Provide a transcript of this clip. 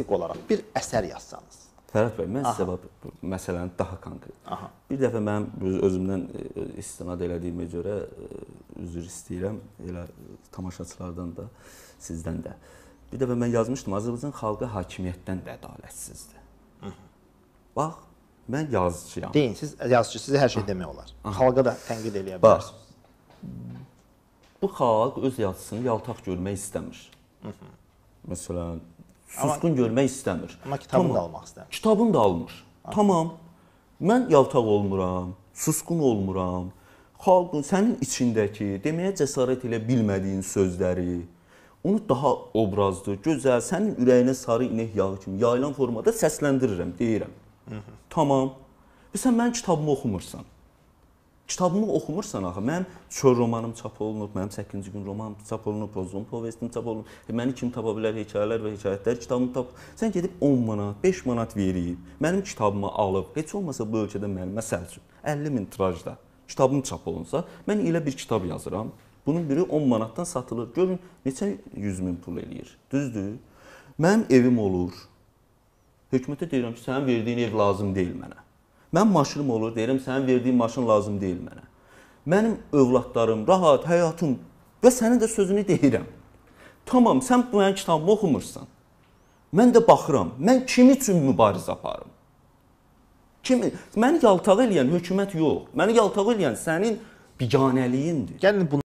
statistik olaraq bir əsər yazsanız. Fərəd bəy, mən Aha. sizə bax məsələni daha konkret. Aha. Bir dəfə mən özümdən e, istinad elədiyimə görə e, üzr istəyirəm elə tamaşaçılardan da, sizdən də. Bir dəfə mən yazmışdım Azərbaycan xalqı hakimiyyətdən də ədalətsizdir. Hı -hı. Bax, mən yazıçıyam. Deyin, siz yazıçısınız, hər şey demək olar. Aha. Xalqa da tənqid eləyə bilərsiniz. Bax, bu xalq öz yazısını yaltaq görmək istəmir. Hı -hı. Məsələn, susqun görmək istəmir. Amma kitabını tamam. da almaq istəmir. Kitabını da almır. Aha. Tamam. Mən yaltaq olmuram, susqun olmuram. Xalqın sənin içindəki deməyə cəsarət elə bilmədiyin sözləri, onu daha obrazlı, gözəl, sənin ürəyinə sarı inək yağı kimi yayılan formada səsləndirirəm, deyirəm. Hı -hı. Tamam. Və sən mənim kitabımı oxumursan kitabımı oxumursan axı. Mənim Çöl romanım çap olunub, mənim 8-ci gün romanım çap olunub, Pozun povestim çap olunub. E, məni kim tapa bilər? Hekayələr və hekayətlər kitabımı tap. Sən gedib 10 manat, 5 manat verib, mənim kitabımı alıb, heç olmasa bu ölkədə mənim məsəl üçün 50 min tirajda kitabım çap olunsa, mən elə bir kitab yazıram. Bunun biri 10 manatdan satılır. Görün neçə 100 min pul eləyir. Düzdür? Mənim evim olur. Hökumətə deyirəm ki, sənin verdiyin ev lazım deyil mənə. Mən maşınım olur, deyirəm, sənin verdiyin maşın lazım deyil mənə. Mənim övladlarım, rahat həyatım və sənin də sözünü deyirəm. Tamam, sən mənim kitabımı oxumursan. Mən də baxıram. Mən kim üçün mübarizə aparım? Kimi məni yaltaq eləyən hökumət yox. Məni yaltaq eləyən sənin biganəliyindir. Gəlin bunu